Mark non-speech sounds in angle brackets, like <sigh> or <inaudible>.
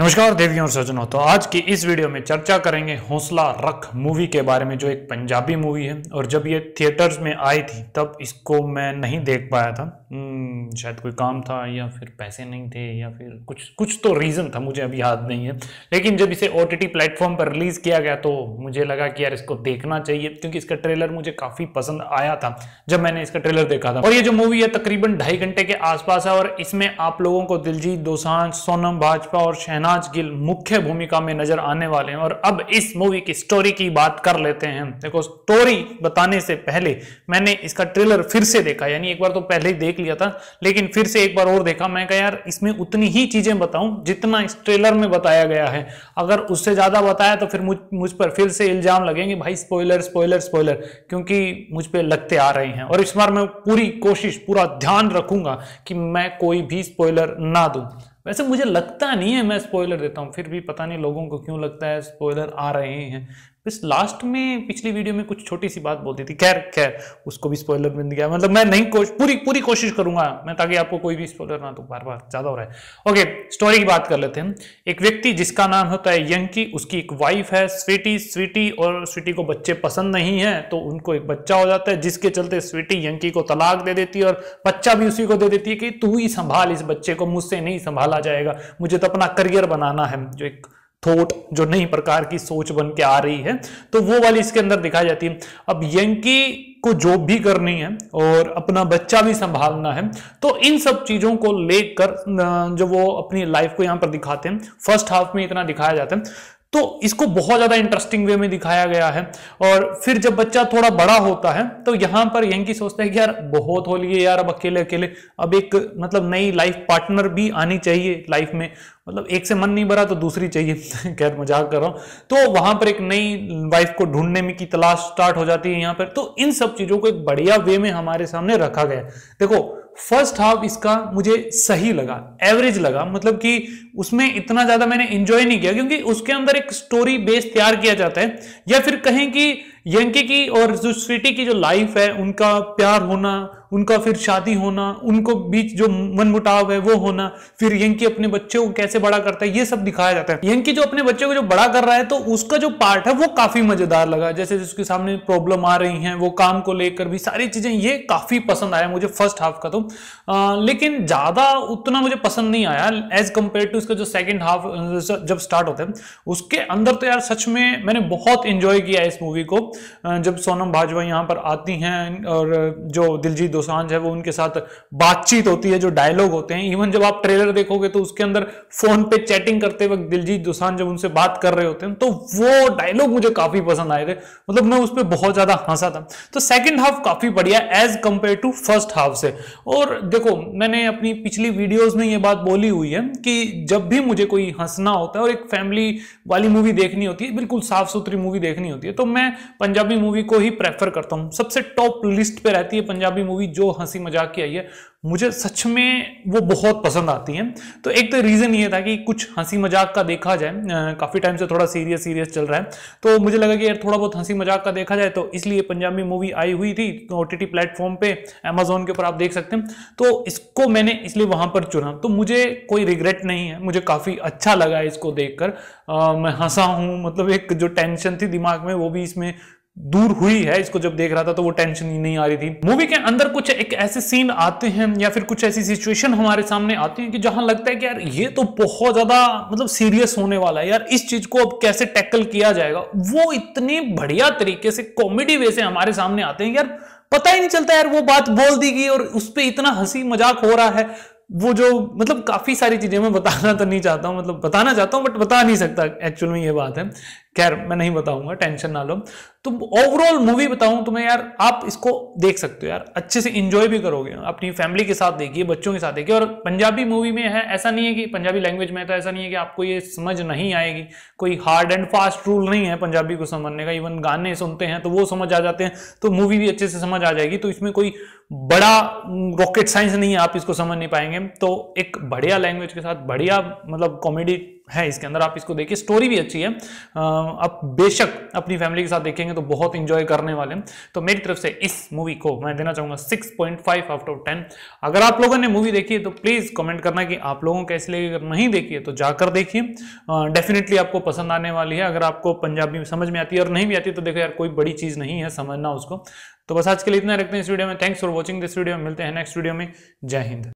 नमस्कार देवियों सज्जनों तो आज की इस वीडियो में चर्चा करेंगे हौसला रख मूवी के बारे में जो एक पंजाबी मूवी है और जब ये थिएटर्स में आई थी तब इसको मैं नहीं देख पाया था हम्म, शायद कोई काम था या फिर पैसे नहीं थे या फिर कुछ कुछ तो रीज़न था मुझे अभी याद नहीं है लेकिन जब इसे ओ टी प्लेटफॉर्म पर रिलीज़ किया गया तो मुझे लगा कि यार इसको देखना चाहिए क्योंकि इसका ट्रेलर मुझे काफ़ी पसंद आया था जब मैंने इसका ट्रेलर देखा था और ये जो मूवी है तकरीबन ढाई घंटे के आसपास है और इसमें आप लोगों को दिलजीत दोसांझ सोनम भाजपा और शहन शहनाज गिल मुख्य भूमिका में नजर आने वाले हैं और अब इस मूवी की स्टोरी की बात कर लेते हैं देखो स्टोरी बताने से पहले मैंने इसका ट्रेलर फिर से देखा यानी एक बार तो पहले ही देख लिया था लेकिन फिर से एक बार और देखा मैं कहा यार इसमें उतनी ही चीजें बताऊं जितना इस ट्रेलर में बताया गया है अगर उससे ज्यादा बताया तो फिर मुझ मुझ पर फिर से इल्जाम लगेंगे भाई स्पॉयलर स्पॉयलर स्पॉयलर क्योंकि मुझ पर लगते आ रहे हैं और इस बार मैं पूरी कोशिश पूरा ध्यान रखूंगा कि मैं कोई भी स्पॉयलर ना दूं वैसे मुझे लगता नहीं है मैं स्पॉयलर देता हूँ फिर भी पता नहीं लोगों को क्यों लगता है स्पॉयलर आ रहे हैं बस लास्ट में पिछली वीडियो में कुछ छोटी सी बात बोलती थी खैर खैर उसको भी स्पॉइलर मिल गया मतलब मैं नहीं कोश, पूरी पूरी कोशिश करूंगा मैं ताकि आपको कोई भी स्पॉइलर ना तो बार बार ज्यादा हो रहा है ओके स्टोरी की बात कर लेते हैं एक व्यक्ति जिसका नाम होता है यंकी उसकी एक वाइफ है स्वीटी स्वीटी और स्वीटी को बच्चे पसंद नहीं है तो उनको एक बच्चा हो जाता है जिसके चलते स्वीटी यंकी को तलाक दे देती है और बच्चा भी उसी को दे देती है कि तू ही संभाल इस बच्चे को मुझसे नहीं संभाला जाएगा मुझे तो अपना करियर बनाना है जो एक थोट जो नई प्रकार की सोच बन के आ रही है तो वो वाली इसके अंदर दिखाई जाती है अब यंकी को जॉब भी करनी है और अपना बच्चा भी संभालना है तो इन सब चीज़ों को लेकर जो वो अपनी लाइफ को यहाँ पर दिखाते हैं फर्स्ट हाफ में इतना दिखाया जाता है तो इसको बहुत ज्यादा इंटरेस्टिंग वे में दिखाया गया है और फिर जब बच्चा थोड़ा बड़ा होता है तो यहां पर यंकी सोचता है कि यार बहुत हो लिए यार अब अकेले अकेले अब एक मतलब नई लाइफ पार्टनर भी आनी चाहिए लाइफ में मतलब एक से मन नहीं भरा तो दूसरी चाहिए <laughs> खैर मजाक कर रहा हूं तो वहां पर एक नई वाइफ को ढूंढने में की तलाश स्टार्ट हो जाती है यहाँ पर तो इन सब चीजों को एक बढ़िया वे में हमारे सामने रखा गया देखो फर्स्ट हाफ इसका मुझे सही लगा एवरेज लगा मतलब कि उसमें इतना ज्यादा मैंने इंजॉय नहीं किया क्योंकि उसके अंदर एक स्टोरी बेस तैयार किया जाता है या फिर कहें कि यंकी की और जो स्वीटी की जो लाइफ है उनका प्यार होना उनका फिर शादी होना उनको बीच जो मनमुटाव है वो होना फिर यंकी अपने बच्चे को कैसे बड़ा करता है ये सब दिखाया जाता है यंकी जो अपने बच्चे को जो बड़ा कर रहा है तो उसका जो पार्ट है वो काफी मजेदार लगा जैसे जिसके सामने प्रॉब्लम आ रही है वो काम को लेकर भी सारी चीजें ये काफी पसंद आया मुझे फर्स्ट हाफ का तो लेकिन ज्यादा उतना मुझे पसंद नहीं आया एज कंपेयर टू इसका जो सेकेंड हाफ जब स्टार्ट होता है उसके अंदर तो यार सच में मैंने बहुत इंजॉय किया इस मूवी को जब सोनम भाजवा यहाँ पर आती हैं और जो दिलजीत दोसांज है वो उनके साथ बातचीत होती है जो डायलॉग होते हैं इवन जब आप ट्रेलर देखोगे तो उसके अंदर फोन पे चैटिंग करते वक्त दिलजीत दोसांज जब उनसे बात कर रहे होते हैं तो वो डायलॉग मुझे काफी पसंद आए थे मतलब मैं उस पर बहुत ज्यादा हंसा था तो सेकेंड हाफ काफी बढ़िया as compare to first half से और देखो मैंने अपनी पिछली वीडियोज में ये बात बोली हुई है कि जब भी मुझे कोई हंसना होता है और एक फैमिली वाली मूवी देखनी होती है बिल्कुल साफ सुथरी मूवी देखनी होती है तो मैं पंजाबी मूवी को ही प्रेफर करता हूं सबसे टॉप लिस्ट पे रहती है पंजाबी मूवी जो हंसी मजाक की आई है मुझे सच में वो बहुत पसंद आती हैं तो एक तो रीज़न ये था कि कुछ हंसी मजाक का देखा जाए काफ़ी टाइम से थोड़ा सीरियस सीरियस चल रहा है तो मुझे लगा कि यार थोड़ा बहुत हंसी मजाक का देखा जाए तो इसलिए पंजाबी मूवी आई हुई थी तो ओ टी प्लेटफॉर्म पे अमेजोन के ऊपर आप देख सकते हैं तो इसको मैंने इसलिए वहाँ पर चुना तो मुझे कोई रिग्रेट नहीं है मुझे काफ़ी अच्छा लगा इसको देख कर आ, मैं हंसा हूँ मतलब एक जो टेंशन थी दिमाग में वो भी इसमें दूर हुई है इसको जब देख रहा था तो वो टेंशन ही नहीं आ रही थी मूवी के अंदर कुछ एक ऐसे सीन आते हैं या फिर कुछ ऐसी सिचुएशन हमारे सामने आती है कि जहां लगता है कि यार ये तो बहुत ज्यादा मतलब सीरियस होने वाला है यार इस चीज को अब कैसे टैकल किया जाएगा वो इतने बढ़िया तरीके से कॉमेडी वे से हमारे सामने आते हैं यार पता ही नहीं चलता यार वो बात बोल दी गई और उस पर इतना हंसी मजाक हो रहा है वो जो मतलब काफ़ी सारी चीज़ें मैं बताना तो नहीं चाहता हूँ मतलब बताना चाहता हूँ बट बता नहीं सकता एक्चुअल में ये बात है खैर मैं नहीं बताऊंगा टेंशन ना लो तो ओवरऑल मूवी बताऊं तुम्हें तो यार आप इसको देख सकते हो यार अच्छे से इंजॉय भी करोगे अपनी फैमिली के साथ देखिए बच्चों के साथ देखिए और पंजाबी मूवी में है ऐसा नहीं है कि पंजाबी लैंग्वेज में है तो ऐसा नहीं है कि आपको ये समझ नहीं आएगी कोई हार्ड एंड फास्ट रूल नहीं है पंजाबी को समझने का इवन गाने सुनते हैं तो वो समझ आ जाते हैं तो मूवी भी अच्छे से समझ आ जाएगी तो इसमें कोई बड़ा रॉकेट साइंस नहीं है आप इसको समझ नहीं पाएंगे तो एक बढ़िया लैंग्वेज के साथ बढ़िया मतलब कॉमेडी है इसके अंदर आप इसको देखिए स्टोरी भी अच्छी है आप बेशक अपनी फैमिली के साथ देखेंगे तो बहुत इंजॉय करने वाले हैं तो मेरी तरफ से इस मूवी को मैं देना चाहूंगा six point out of ten अगर आप लोगों ने मूवी देखी है तो प्लीज़ कमेंट करना कि आप लोगों को ऐसी लगी अगर नहीं देखी है तो जाकर देखिए डेफिनेटली आपको पसंद आने वाली है अगर आपको पंजाबी समझ में आती है और नहीं भी आती तो देखो यार कोई बड़ी चीज़ नहीं है समझना उसको तो बस आज के लिए इतना रखते हैं इस वीडियो में thanks for watching this video में मिलते हैं नेक्स्ट वीडियो में जय हिंद